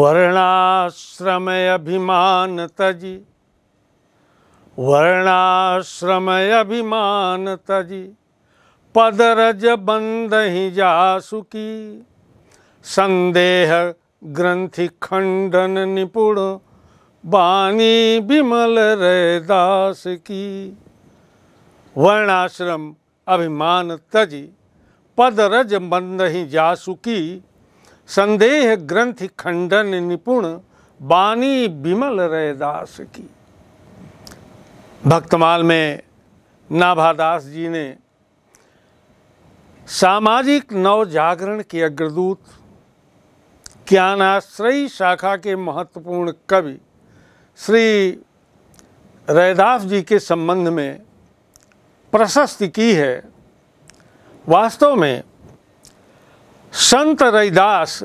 वर्णाश्रमय अभिमान तजी वर्णाश्रमय अभिमान तजी पदरज बंद ही जासुकी संदेह ग्रंथि खंडन निपुण बानी विमल रे दास की वर्णाश्रम अभिमान तजी पदरज बंद ही जासुकी संदेह ग्रंथ खंडन निपुण बानी विमल रैदास की भक्तमाल में नाभादास जी ने सामाजिक नव जागरण के अग्रदूत ज्ञानाश्रयी शाखा के महत्वपूर्ण कवि श्री रैदास जी के संबंध में प्रशस्ति की है वास्तव में संत रैदास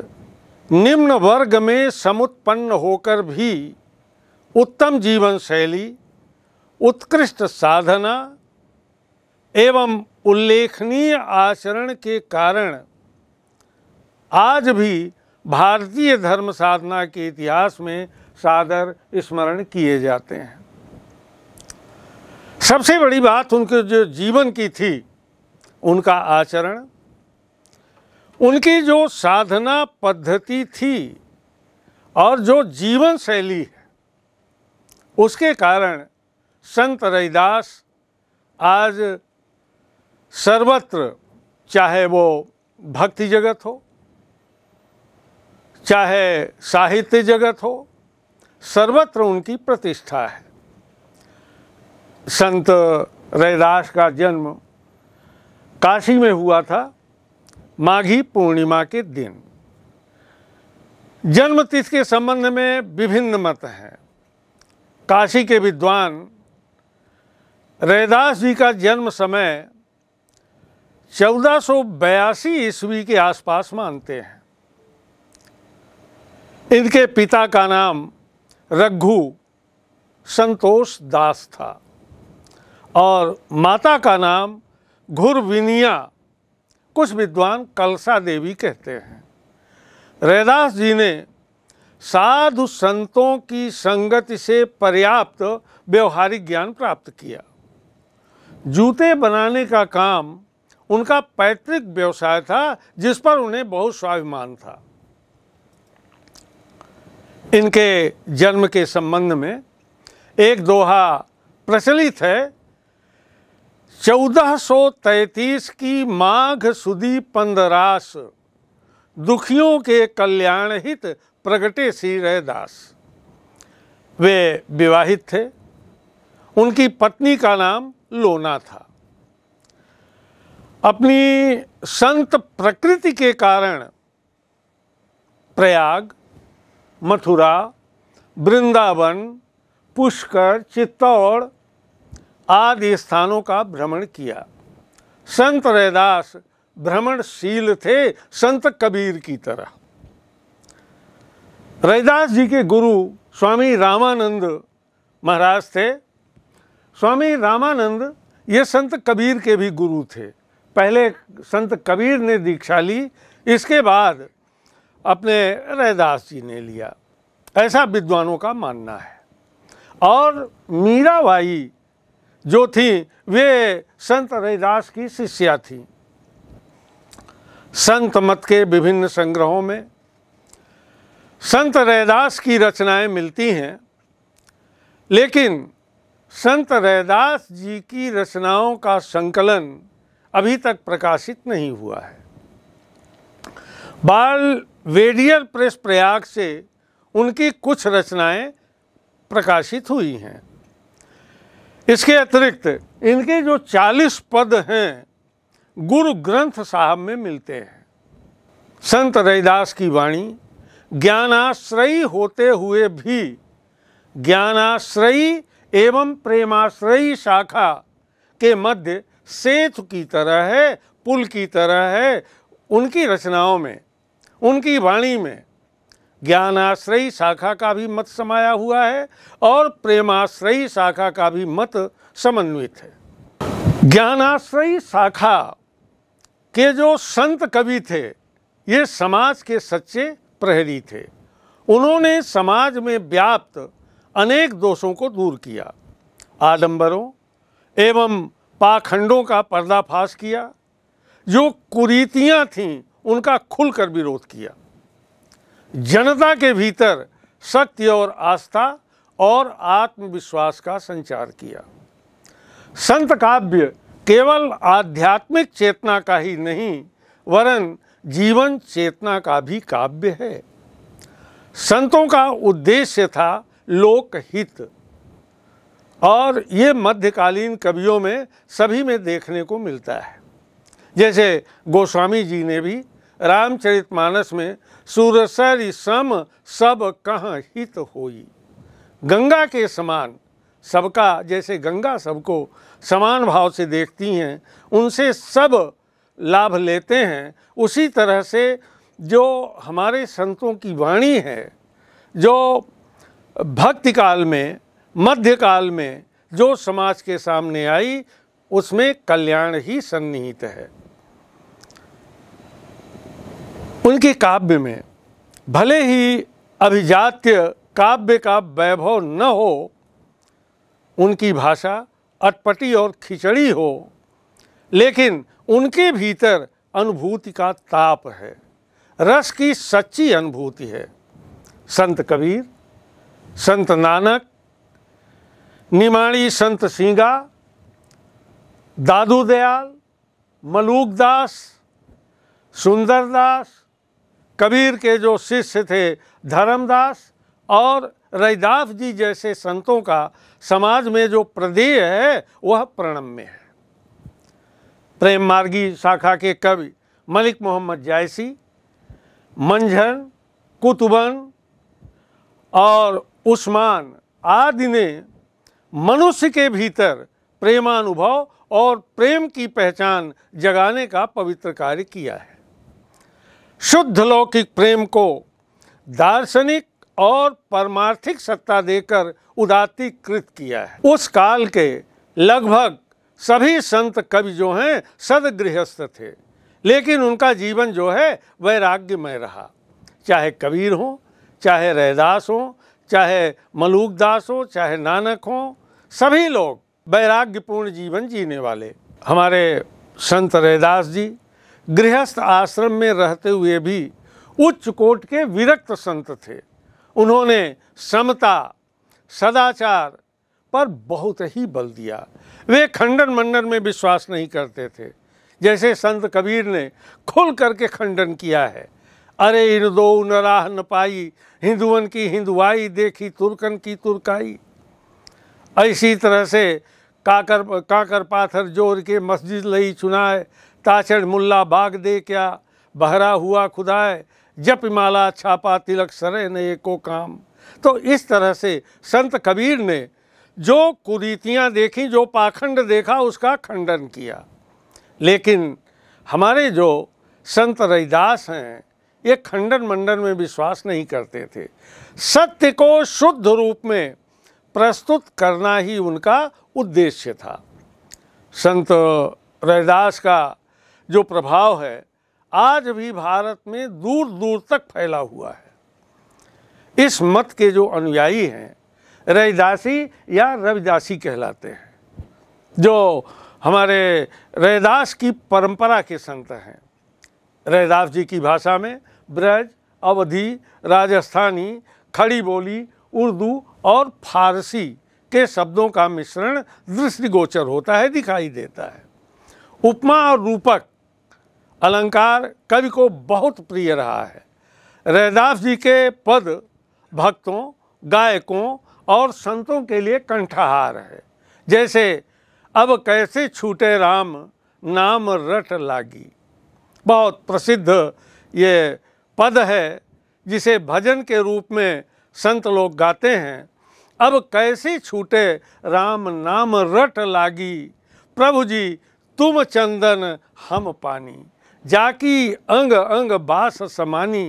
निम्न वर्ग में समुत्पन्न होकर भी उत्तम जीवन शैली उत्कृष्ट साधना एवं उल्लेखनीय आचरण के कारण आज भी भारतीय धर्म साधना के इतिहास में सादर स्मरण किए जाते हैं सबसे बड़ी बात उनके जो जीवन की थी उनका आचरण उनकी जो साधना पद्धति थी और जो जीवन शैली है उसके कारण संत रविदास आज सर्वत्र चाहे वो भक्ति जगत हो चाहे साहित्य जगत हो सर्वत्र उनकी प्रतिष्ठा है संत रविदास का जन्म काशी में हुआ था माघी पूर्णिमा के दिन जन्म तिथि के संबंध में विभिन्न मत हैं काशी के विद्वान रैदास जी का जन्म समय चौदह सौ बयासी ईस्वी के आसपास मानते हैं इनके पिता का नाम रघु संतोष दास था और माता का नाम घुरविनिया कुछ विद्वान कलसा देवी कहते हैं रैदास जी ने साधु संतों की संगति से पर्याप्त व्यवहारिक ज्ञान प्राप्त किया जूते बनाने का काम उनका पैतृक व्यवसाय था जिस पर उन्हें बहुत स्वाभिमान था इनके जन्म के संबंध में एक दोहा प्रचलित है 1433 की माघ सुदी पंदरास दुखियों के कल्याण हित प्रगटे श्री रैदास वे विवाहित थे उनकी पत्नी का नाम लोना था अपनी संत प्रकृति के कारण प्रयाग मथुरा वृंदावन पुष्कर चित्तौड़ आदि स्थानों का भ्रमण किया संत रैदास भ्रमणशील थे संत कबीर की तरह रैदास जी के गुरु स्वामी रामानंद महाराज थे स्वामी रामानंद ये संत कबीर के भी गुरु थे पहले संत कबीर ने दीक्षा ली इसके बाद अपने रैदास जी ने लिया ऐसा विद्वानों का मानना है और मीराबाई जो थी वे संत रविदास की शिष्या थी संत मत के विभिन्न संग्रहों में संत रैदास की रचनाएं मिलती हैं लेकिन संत रैदास जी की रचनाओं का संकलन अभी तक प्रकाशित नहीं हुआ है बाल वेडियर प्रेस प्रयाग से उनकी कुछ रचनाएं प्रकाशित हुई हैं इसके अतिरिक्त इनके जो 40 पद हैं गुरु ग्रंथ साहब में मिलते हैं संत रविदास की वाणी ज्ञानाश्रयी होते हुए भी ज्ञानाश्रयी एवं प्रेमाश्रयी शाखा के मध्य सेतु की तरह है पुल की तरह है उनकी रचनाओं में उनकी वाणी में ज्ञानाश्रयी शाखा का भी मत समाया हुआ है और प्रेमाश्रयी शाखा का भी मत समन्वित है ज्ञानाश्रयी शाखा के जो संत कवि थे ये समाज के सच्चे प्रहरी थे उन्होंने समाज में व्याप्त अनेक दोषों को दूर किया आडंबरों एवं पाखंडों का पर्दाफाश किया जो कुरीतियाँ थीं उनका खुलकर विरोध किया जनता के भीतर सत्य और आस्था और आत्मविश्वास का संचार किया संत काव्य केवल आध्यात्मिक चेतना का ही नहीं वरन जीवन चेतना का भी काव्य है संतों का उद्देश्य था लोकहित और ये मध्यकालीन कवियों में सभी में देखने को मिलता है जैसे गोस्वामी जी ने भी रामचरितमानस में सुरसरी सम सब कहाँ हित होई गंगा के समान सबका जैसे गंगा सबको समान भाव से देखती हैं उनसे सब लाभ लेते हैं उसी तरह से जो हमारे संतों की वाणी है जो भक्ति काल में मध्य काल में जो समाज के सामने आई उसमें कल्याण ही सन्निहित है उनके काव्य में भले ही अभिजात्य काव्य का वैभव न हो उनकी भाषा अटपटी और खिचड़ी हो लेकिन उनके भीतर अनुभूति का ताप है रस की सच्ची अनुभूति है संत कबीर संत नानक निमाणी संत सिंगा दादू दयाल मलूकदास सुंदरदास कबीर के जो शिष्य थे धर्मदास और रैदास जी जैसे संतों का समाज में जो प्रदेय है वह प्रणम्य है प्रेम मार्गी शाखा के कवि मलिक मोहम्मद जायसी मंझन कुतुबन और उस्मान आदि ने मनुष्य के भीतर प्रेमानुभव और प्रेम की पहचान जगाने का पवित्र कार्य किया है शुद्ध लौकिक प्रेम को दार्शनिक और परमार्थिक सत्ता देकर उदातीकृत किया है उस काल के लगभग सभी संत कवि जो हैं सदगृहस्थ थे लेकिन उनका जीवन जो है वैराग्यमय रहा चाहे कबीर हों चाहे रहदास हों चाहे मलूकदास हो चाहे नानक हो सभी लोग वैराग्यपूर्ण जीवन जीने वाले हमारे संत रैदास जी गृहस्थ आश्रम में रहते हुए भी उच्च कोट के विरक्त संत थे उन्होंने समता सदाचार पर बहुत ही बल दिया वे खंडन मंडन में विश्वास नहीं करते थे जैसे संत कबीर ने खुल करके खंडन किया है अरे इन दो नराह न पाई हिंदुअन की हिंदुआई देखी तुर्कन की तुर्काई ऐसी तरह से काकर काकर पाथर जोर के मस्जिद लई चुनाए ताचड़ मुल्ला बाग दे क्या बहरा हुआ खुदाए जप माला छापा तिलक सरे ने एको काम तो इस तरह से संत कबीर ने जो कुरीतियाँ देखी जो पाखंड देखा उसका खंडन किया लेकिन हमारे जो संत रविदास हैं ये खंडन मंडन में विश्वास नहीं करते थे सत्य को शुद्ध रूप में प्रस्तुत करना ही उनका उद्देश्य था संत रविदास का जो प्रभाव है आज भी भारत में दूर दूर तक फैला हुआ है इस मत के जो अनुयायी हैं रैदासी या रविदासी कहलाते हैं जो हमारे रैदास की परंपरा के संत हैं रैदास जी की भाषा में ब्रज अवधि राजस्थानी खड़ी बोली उर्दू और फारसी के शब्दों का मिश्रण दृष्टिगोचर होता है दिखाई देता है उपमा और रूपक अलंकार कवि को बहुत प्रिय रहा है रैदास जी के पद भक्तों गायकों और संतों के लिए कंठहार है जैसे अब कैसे छूटे राम नाम रट लागी बहुत प्रसिद्ध ये पद है जिसे भजन के रूप में संत लोग गाते हैं अब कैसे छूटे राम नाम रट लागी प्रभु जी तुम चंदन हम पानी जाकी अंग अंग बास समानी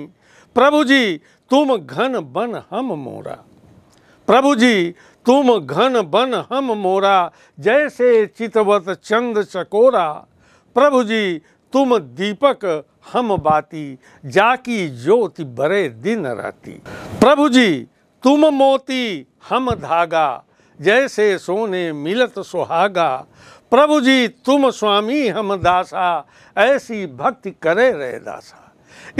प्रभु जी तुम घन बन हम मोरा प्रभु जी तुम घन बन हम मोरा जैसे चितवत चंद चकोरा प्रभु जी तुम दीपक हम बाती जाकी ज्योति बरे दिन राती प्रभु जी तुम मोती हम धागा जैसे सोने मिलत सुहागा प्रभु जी तुम स्वामी हम दासा ऐसी भक्ति करे रहे दासा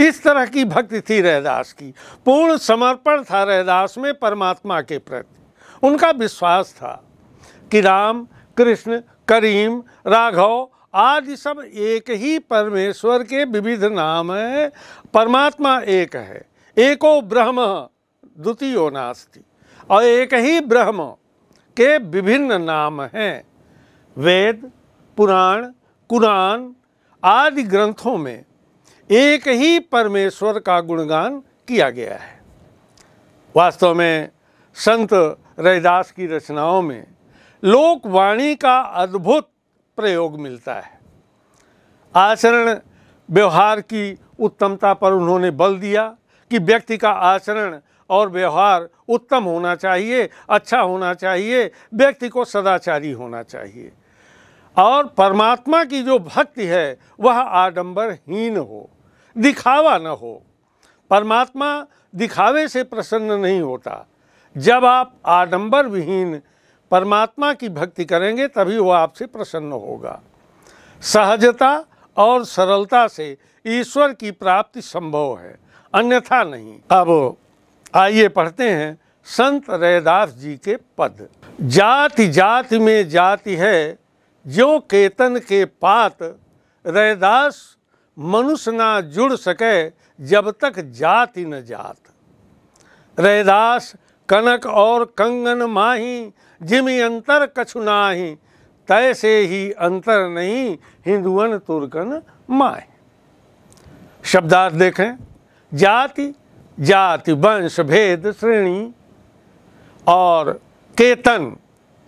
इस तरह की भक्ति थी रहदास की पूर्ण समर्पण था रहदास में परमात्मा के प्रति उनका विश्वास था कि राम कृष्ण करीम राघव आदि सब एक ही परमेश्वर के विविध नाम है परमात्मा एक है एको ब्रह्म द्वितीय नास्ति और एक ही ब्रह्म के विभिन्न नाम हैं वेद पुराण कुरान आदि ग्रंथों में एक ही परमेश्वर का गुणगान किया गया है वास्तव में संत रैदास की रचनाओं में लोकवाणी का अद्भुत प्रयोग मिलता है आचरण व्यवहार की उत्तमता पर उन्होंने बल दिया कि व्यक्ति का आचरण और व्यवहार उत्तम होना चाहिए अच्छा होना चाहिए व्यक्ति को सदाचारी होना चाहिए और परमात्मा की जो भक्ति है वह आडंबरहीन हो दिखावा न हो परमात्मा दिखावे से प्रसन्न नहीं होता जब आप आडंबर विहीन परमात्मा की भक्ति करेंगे तभी वह आपसे प्रसन्न होगा सहजता और सरलता से ईश्वर की प्राप्ति संभव है अन्यथा नहीं अब आइए पढ़ते हैं संत रैदास जी के पद जाति जाति में जाति है जो केतन के पात रैदास मनुष्य ना जुड़ सके जब तक जाति न जात रैदास कनक और कंगन माही जिमी अंतर कछु नाही तैसे ही अंतर नहीं हिंदुअन तुर्कन माए शब्दार्थ देखें जाति जाति वंश भेद श्रेणी और केतन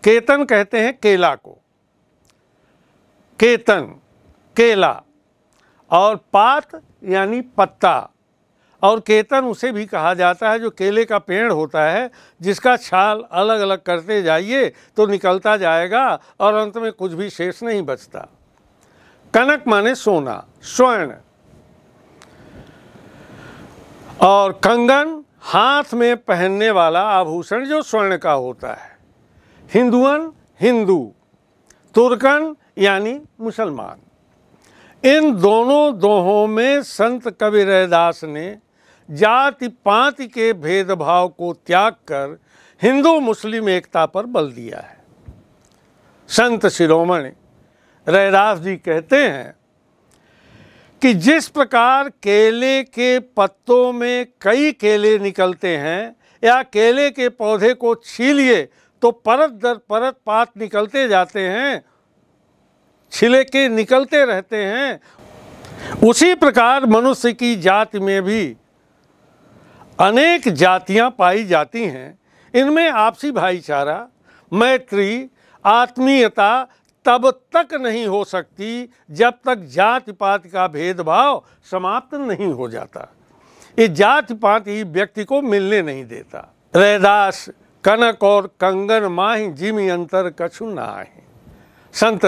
केतन कहते हैं केला को केतन केला और पात यानी पत्ता और केतन उसे भी कहा जाता है जो केले का पेड़ होता है जिसका छाल अलग अलग करते जाइए तो निकलता जाएगा और अंत में कुछ भी शेष नहीं बचता कनक माने सोना स्वर्ण और कंगन हाथ में पहनने वाला आभूषण जो स्वर्ण का होता है हिंदुअन हिंदू तुर्कन यानी मुसलमान इन दोनों दोहों में संत कबीरदास ने जाति पाति के भेदभाव को त्याग कर हिंदू मुस्लिम एकता पर बल दिया है संत शिरोमणि रैदास जी कहते हैं कि जिस प्रकार केले के पत्तों में कई केले निकलते हैं या केले के पौधे को छीलिए तो परत दर परत पात निकलते जाते हैं छिले के निकलते रहते हैं उसी प्रकार मनुष्य की जाति में भी अनेक जातियां पाई जाती हैं इनमें आपसी भाईचारा मैत्री आत्मीयता तब तक नहीं हो सकती जब तक जाति पात का भेदभाव समाप्त नहीं हो जाता ये जाति पात ही व्यक्ति को मिलने नहीं देता रैदास कनक और कंगन माही जिमी अंतर कछु ना आए संत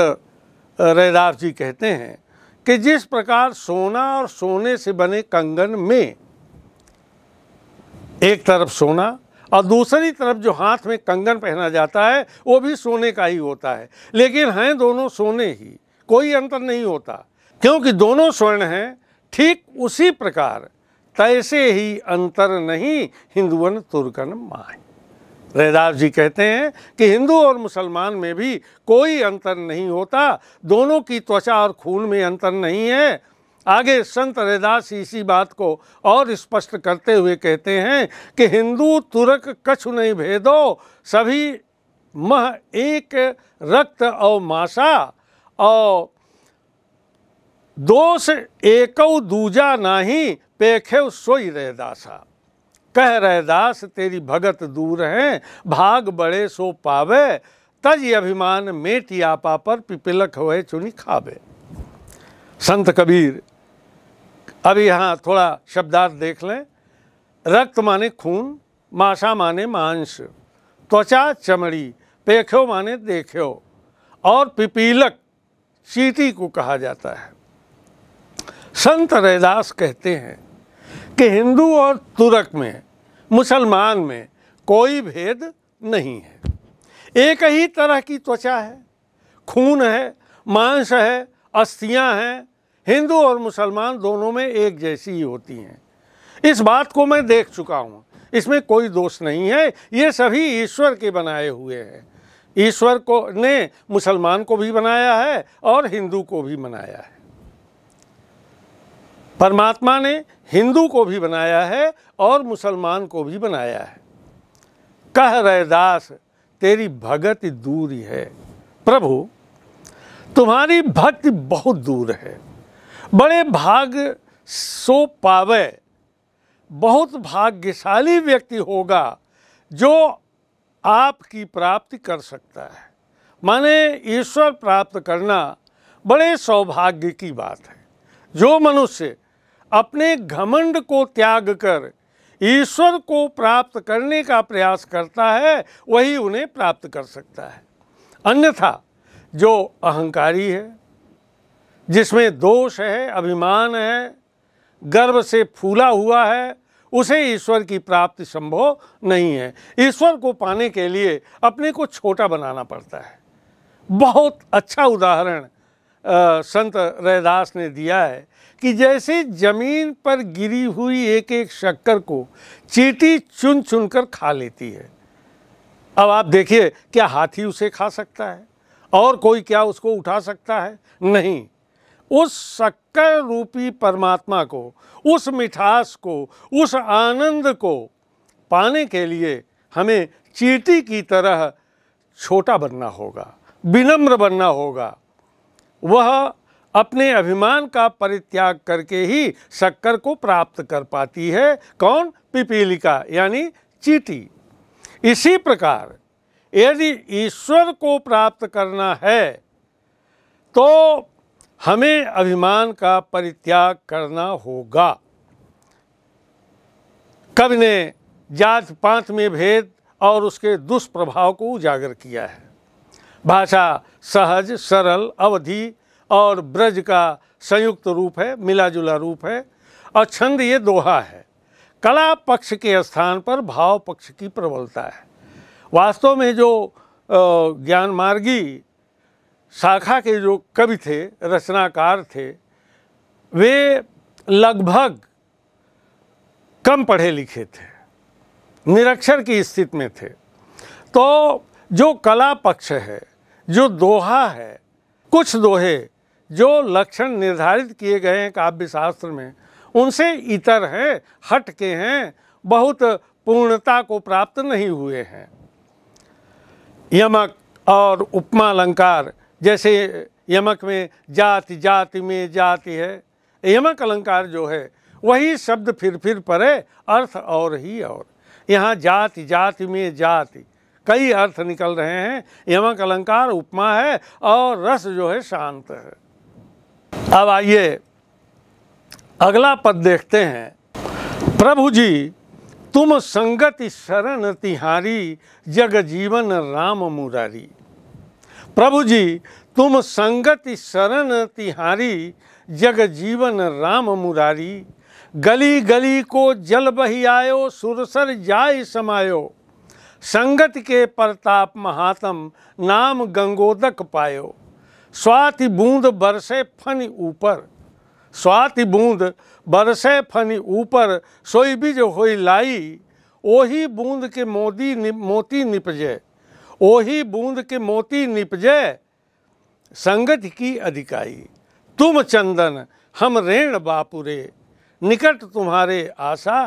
रैदास जी कहते हैं कि जिस प्रकार सोना और सोने से बने कंगन में एक तरफ सोना और दूसरी तरफ जो हाथ में कंगन पहना जाता है वो भी सोने का ही होता है लेकिन हैं दोनों सोने ही कोई अंतर नहीं होता क्योंकि दोनों स्वर्ण हैं ठीक उसी प्रकार तैसे ही अंतर नहीं हिंदुअन तुर्कन माए रैदास जी कहते हैं कि हिंदू और मुसलमान में भी कोई अंतर नहीं होता दोनों की त्वचा और खून में अंतर नहीं है आगे संत रैदास इसी बात को और स्पष्ट करते हुए कहते हैं कि हिंदू तुरक कछु नहीं भेदो सभी मह एक रक्त और मासा और दोष एक दूजा नाही पेखे सोई रैदासा कह रहे दास तेरी भगत दूर हैं भाग बड़े सो पावे तज अभिमान मेट आपा पर पिपिलक हुए चुनी खावे संत कबीर अब यहाँ थोड़ा शब्दार्थ देख लें रक्त माने खून माशा माने मांस त्वचा चमड़ी पेख्यो माने देख्यो और पिपीलक चीटी को कहा जाता है संत रैदास कहते हैं कि हिंदू और तुरक में मुसलमान में कोई भेद नहीं है एक ही तरह की त्वचा है खून है मांस है अस्थियां हैं हिंदू और मुसलमान दोनों में एक जैसी ही होती हैं इस बात को मैं देख चुका हूँ इसमें कोई दोष नहीं है ये सभी ईश्वर के बनाए हुए हैं ईश्वर को ने मुसलमान को भी बनाया है और हिंदू को भी बनाया है परमात्मा ने हिंदू को भी बनाया है और मुसलमान को भी बनाया है कह रहे दास तेरी भगत दूरी है प्रभु तुम्हारी भक्ति बहुत दूर है बड़े भाग सो पावे बहुत भाग्यशाली व्यक्ति होगा जो आपकी प्राप्ति कर सकता है माने ईश्वर प्राप्त करना बड़े सौभाग्य की बात है जो मनुष्य अपने घमंड को त्याग कर ईश्वर को प्राप्त करने का प्रयास करता है वही उन्हें प्राप्त कर सकता है अन्यथा जो अहंकारी है जिसमें दोष है अभिमान है गर्व से फूला हुआ है उसे ईश्वर की प्राप्ति संभव नहीं है ईश्वर को पाने के लिए अपने को छोटा बनाना पड़ता है बहुत अच्छा उदाहरण संत रैदास ने दिया है कि जैसे जमीन पर गिरी हुई एक एक शक्कर को चीटी चुन चुन कर खा लेती है अब आप देखिए क्या हाथी उसे खा सकता है और कोई क्या उसको उठा सकता है नहीं उस शक्कर रूपी परमात्मा को उस मिठास को उस आनंद को पाने के लिए हमें चीटी की तरह छोटा बनना होगा विनम्र बनना होगा वह अपने अभिमान का परित्याग करके ही शक्कर को प्राप्त कर पाती है कौन पिपीलिका यानी चीटी इसी प्रकार यदि ईश्वर को प्राप्त करना है तो हमें अभिमान का परित्याग करना होगा कवि ने जात पांच में भेद और उसके दुष्प्रभाव को उजागर किया है भाषा सहज सरल अवधि और ब्रज का संयुक्त रूप है मिला जुला रूप है और छंद ये दोहा है कला पक्ष के स्थान पर भाव पक्ष की प्रबलता है वास्तव में जो ज्ञान मार्गी शाखा के जो कवि थे रचनाकार थे वे लगभग कम पढ़े लिखे थे निरक्षर की स्थिति में थे तो जो कला पक्ष है जो दोहा है कुछ दोहे जो लक्षण निर्धारित किए गए हैं काव्य शास्त्र में उनसे इतर हैं हट के हैं बहुत पूर्णता को प्राप्त नहीं हुए हैं यमक और उपमा अलंकार जैसे यमक में जाति जाति में जाति है यमक अलंकार जो है वही शब्द फिर फिर परे अर्थ और ही और यहाँ जाति जाति में जाति कई अर्थ निकल रहे हैं यमक अलंकार उपमा है और रस जो है शांत है अब आइए अगला पद देखते हैं प्रभु जी तुम संगति शरण तिहारी जग जीवन राम मुरारी प्रभु जी तुम संगति शरण तिहारी जग जीवन राम मुरारी गली गली को जल बही आयो सुरसर जाय समायो संगत के प्रताप महात्म नाम गंगोदक पायो स्वाति बूंद बरसे फनी ऊपर स्वाति बूंद बरसे फनी ऊपर सोई बीज हो लाई ओही बूंद के मोदी नि, मोती निपजे ओही बूंद के मोती निपजे संगत की अधिकाई तुम चंदन हम रेण बापुरे निकट तुम्हारे आशा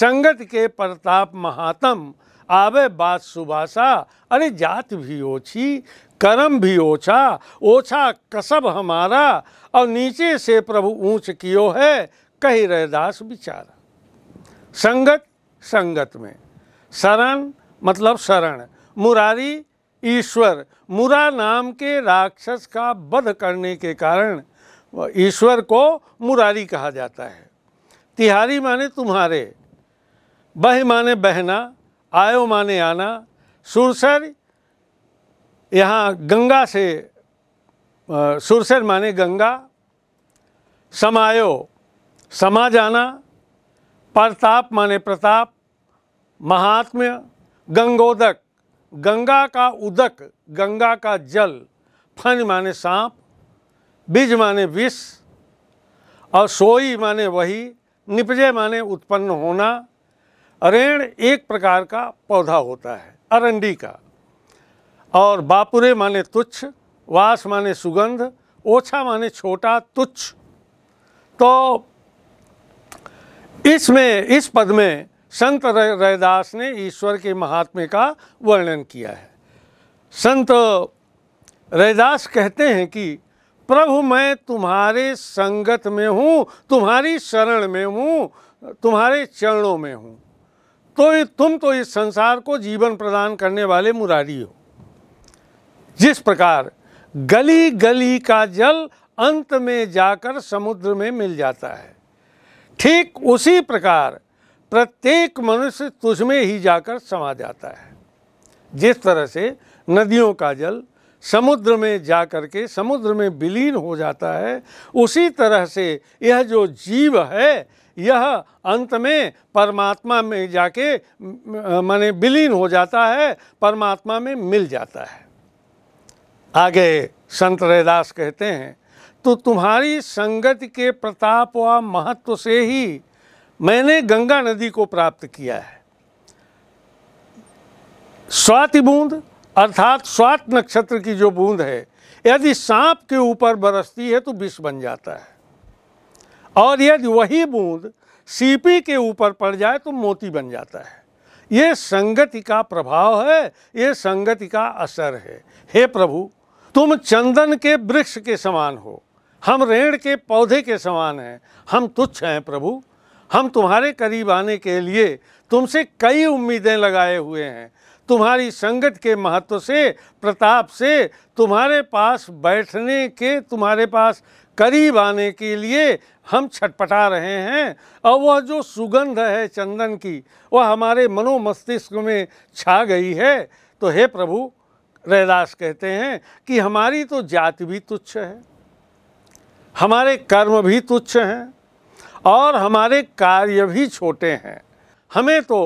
संगत के प्रताप महात्म आवे बात सुभाषा अरे जात भी ओछी कर्म भी ओछा ओछा कसब हमारा और नीचे से प्रभु ऊंच कियो है कही रहदास बिचारा संगत संगत में शरण मतलब शरण मुरारी ईश्वर मुरा नाम के राक्षस का वध करने के कारण ईश्वर को मुरारी कहा जाता है तिहारी माने तुम्हारे बह माने बहना आयो माने आना सुरसर यहाँ गंगा से सुरसर माने गंगा समायो समा जाना प्रताप माने प्रताप महात्म्य गंगोदक गंगा का उदक गंगा का जल फन माने सांप बीज माने विष और सोई माने वही निपजे माने उत्पन्न होना अरेण एक प्रकार का पौधा होता है अरंडी का और बापुरे माने तुच्छ वास माने सुगंध ओछा माने छोटा तुच्छ तो इसमें इस पद में संत रैदास ने ईश्वर के महात्म्य का वर्णन किया है संत रैदास कहते हैं कि प्रभु मैं तुम्हारे संगत में हूँ तुम्हारी शरण में हूँ तुम्हारे चरणों में हूँ तो तुम तो इस संसार को जीवन प्रदान करने वाले मुरारी हो जिस प्रकार गली गली का जल अंत में जाकर समुद्र में मिल जाता है ठीक उसी प्रकार प्रत्येक मनुष्य तुझ में ही जाकर समा जाता है जिस तरह से नदियों का जल समुद्र में जा कर के समुद्र में विलीन हो जाता है उसी तरह से यह जो जीव है यह अंत में परमात्मा में जाके माने विलीन हो जाता है परमात्मा में मिल जाता है आगे संत रैदास कहते हैं तो तुम्हारी संगति के प्रताप व महत्व से ही मैंने गंगा नदी को प्राप्त किया है स्वाति बूंद अर्थात स्वात नक्षत्र की जो बूंद है यदि सांप के ऊपर बरसती है तो विष बन जाता है और यदि वही बूंद सीपी के ऊपर पड़ जाए तो मोती बन जाता है ये संगति का प्रभाव है ये संगति का असर है हे प्रभु तुम चंदन के वृक्ष के समान हो हम रेण के पौधे के समान हैं हम तुच्छ हैं प्रभु हम तुम्हारे करीब आने के लिए तुमसे कई उम्मीदें लगाए हुए हैं तुम्हारी संगत के महत्व से प्रताप से तुम्हारे पास बैठने के तुम्हारे पास करीब आने के लिए हम छटपटा रहे हैं और वह जो सुगंध है चंदन की वह हमारे मनोमस्तिष्क में छा गई है तो हे प्रभु रैदास कहते हैं कि हमारी तो जाति भी तुच्छ है हमारे कर्म भी तुच्छ हैं और हमारे कार्य भी छोटे हैं हमें तो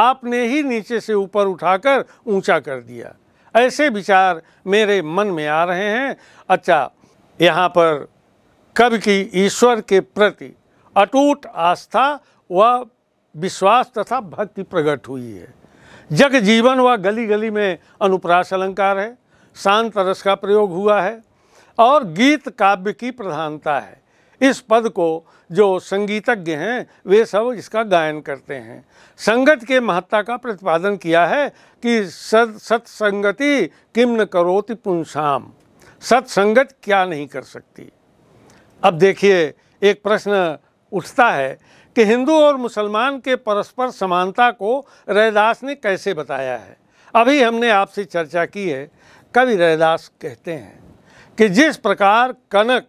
आपने ही नीचे से ऊपर उठाकर ऊंचा कर दिया ऐसे विचार मेरे मन में आ रहे हैं अच्छा यहाँ पर कवि की ईश्वर के प्रति अटूट आस्था व विश्वास तथा भक्ति प्रकट हुई है जग जीवन व गली गली में अनुप्रास अलंकार है शांत रस का प्रयोग हुआ है और गीत काव्य की प्रधानता है इस पद को जो संगीतज्ञ हैं वे सब इसका गायन करते हैं संगत के महत्ता का प्रतिपादन किया है कि सद सत्संगति किम न करोति पुंसाम सत्संगत क्या नहीं कर सकती अब देखिए एक प्रश्न उठता है कि हिंदू और मुसलमान के परस्पर समानता को रैदास ने कैसे बताया है अभी हमने आपसे चर्चा की है कवि रैदास कहते हैं कि जिस प्रकार कनक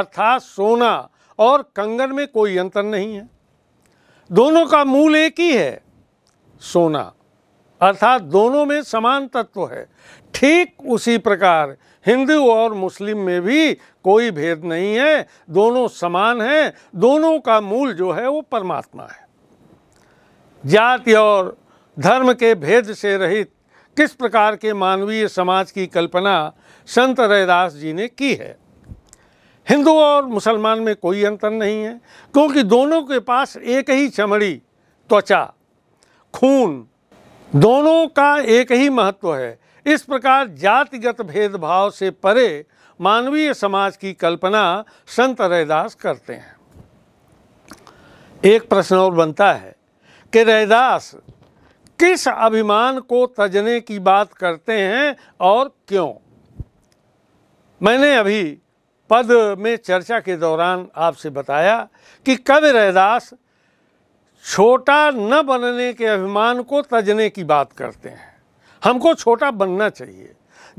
अर्थात सोना और कंगन में कोई अंतर नहीं है दोनों का मूल एक ही है सोना अर्थात दोनों में समान तत्व है ठीक उसी प्रकार हिंदू और मुस्लिम में भी कोई भेद नहीं है दोनों समान हैं दोनों का मूल जो है वो परमात्मा है जाति और धर्म के भेद से रहित किस प्रकार के मानवीय समाज की कल्पना संत रैदास जी ने की है हिंदू और मुसलमान में कोई अंतर नहीं है क्योंकि दोनों के पास एक ही चमड़ी त्वचा खून दोनों का एक ही महत्व है इस प्रकार जातिगत भेदभाव से परे मानवीय समाज की कल्पना संत रैदास करते हैं एक प्रश्न और बनता है कि रैदास किस अभिमान को तजने की बात करते हैं और क्यों मैंने अभी पद में चर्चा के दौरान आपसे बताया कि कवि रैदास छोटा न बनने के अभिमान को तजने की बात करते हैं हमको छोटा बनना चाहिए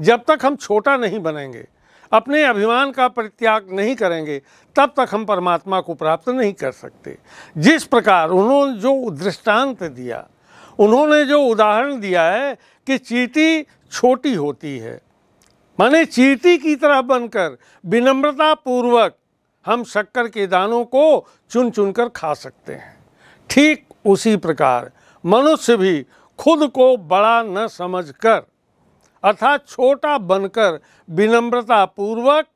जब तक हम छोटा नहीं बनेंगे अपने अभिमान का परित्याग नहीं करेंगे तब तक हम परमात्मा को प्राप्त नहीं कर सकते जिस प्रकार उन्होंने जो दृष्टांत दिया उन्होंने जो उदाहरण दिया है कि चीटी छोटी होती है माने चीटी की तरह बनकर विनम्रता पूर्वक हम शक्कर के दानों को चुन चुन कर खा सकते हैं ठीक उसी प्रकार मनुष्य भी खुद को बड़ा न समझकर अर्थात छोटा बनकर विनम्रता पूर्वक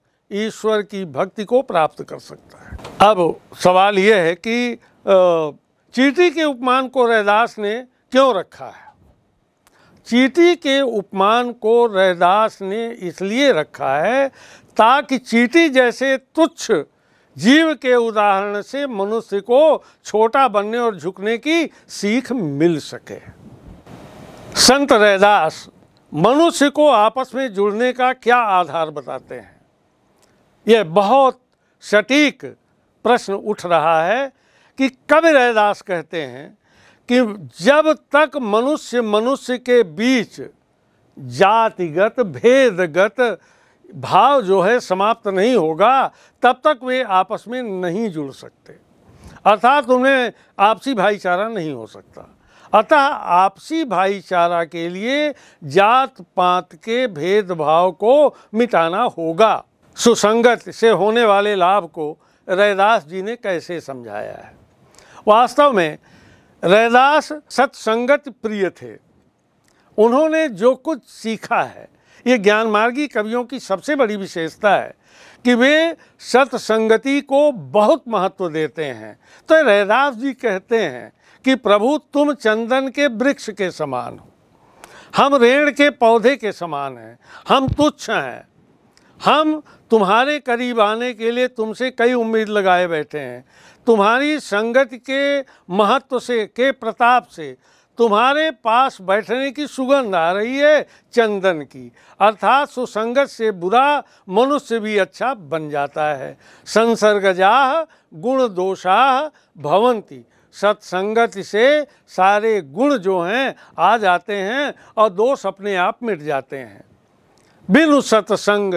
ईश्वर की भक्ति को प्राप्त कर सकता है अब सवाल यह है कि चीटी के उपमान को रैदास ने क्यों रखा है चीटी के उपमान को रैदास ने इसलिए रखा है ताकि चीटी जैसे तुच्छ जीव के उदाहरण से मनुष्य को छोटा बनने और झुकने की सीख मिल सके संत रैदास मनुष्य को आपस में जुड़ने का क्या आधार बताते हैं यह बहुत सटीक प्रश्न उठ रहा है कि कवि रैदास कहते हैं कि जब तक मनुष्य मनुष्य के बीच जातिगत भेदगत भाव जो है समाप्त नहीं होगा तब तक वे आपस में नहीं जुड़ सकते अर्थात उन्हें आपसी भाईचारा नहीं हो सकता अतः आपसी भाईचारा के लिए जात पात के भेदभाव को मिटाना होगा सुसंगत से होने वाले लाभ को रैदास जी ने कैसे समझाया है वास्तव में रैदास सत्संगत प्रिय थे उन्होंने जो कुछ सीखा है ये ज्ञान मार्गी कवियों की सबसे बड़ी विशेषता है कि वे सतसंगति को बहुत महत्व देते हैं तो रहदास जी कहते हैं कि प्रभु तुम चंदन के वृक्ष के समान हो हम रेण के पौधे के समान हैं हम तुच्छ हैं हम तुम्हारे करीब आने के लिए तुमसे कई उम्मीद लगाए बैठे हैं तुम्हारी संगत के महत्व से के प्रताप से तुम्हारे पास बैठने की सुगंध आ रही है चंदन की अर्थात सुसंगत से बुरा मनुष्य भी अच्छा बन जाता है संसर्गजाह गुण दोषाह भवंती सत्संगति से सारे गुण जो हैं आ जाते हैं और दोष अपने आप मिट जाते हैं बिनु सत्संग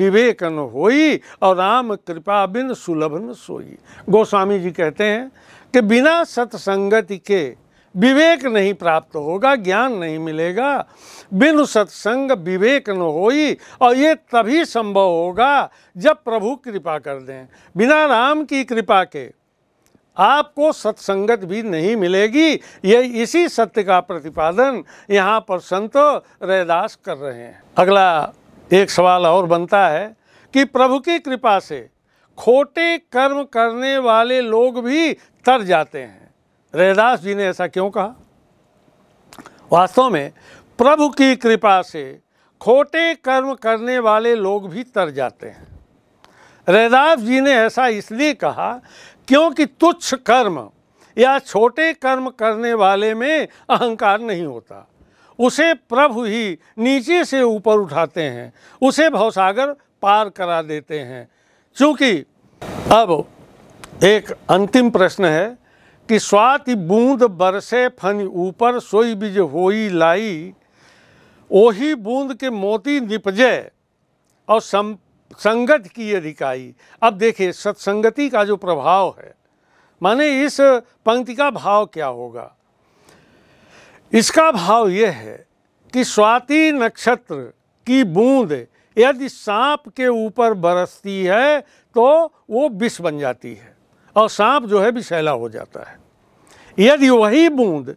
विवेकन होई और राम कृपा बिन सुलभन सोई गोस्वामी जी कहते हैं कि बिना सत्संगति के विवेक नहीं प्राप्त होगा ज्ञान नहीं मिलेगा बिन सत्संग विवेक न होई और ये तभी संभव होगा जब प्रभु कृपा कर दें बिना राम की कृपा के आपको सत्संगत भी नहीं मिलेगी ये इसी सत्य का प्रतिपादन यहाँ पर संत रैदास कर रहे हैं अगला एक सवाल और बनता है कि प्रभु की कृपा से खोटे कर्म करने वाले लोग भी तर जाते हैं रैदास जी ने ऐसा क्यों कहा वास्तव में प्रभु की कृपा से खोटे कर्म करने वाले लोग भी तर जाते हैं रैदास जी ने ऐसा इसलिए कहा क्योंकि तुच्छ कर्म या छोटे कर्म करने वाले में अहंकार नहीं होता उसे प्रभु ही नीचे से ऊपर उठाते हैं उसे भवसागर पार करा देते हैं क्योंकि अब एक अंतिम प्रश्न है कि स्वाति बूंद बरसे फन ऊपर सोई बिज होई लाई ओही बूंद के मोती निपजे और सम संगत की अधिकाई अब देखिए सत्संगति का जो प्रभाव है माने इस पंक्ति का भाव क्या होगा इसका भाव यह है कि स्वाति नक्षत्र की बूंद यदि सांप के ऊपर बरसती है तो वो विष बन जाती है और सांप जो है विषैला हो जाता है यदि वही बूंद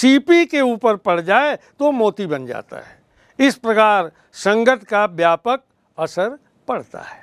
सीपी के ऊपर पड़ जाए तो मोती बन जाता है इस प्रकार संगत का व्यापक असर पड़ता है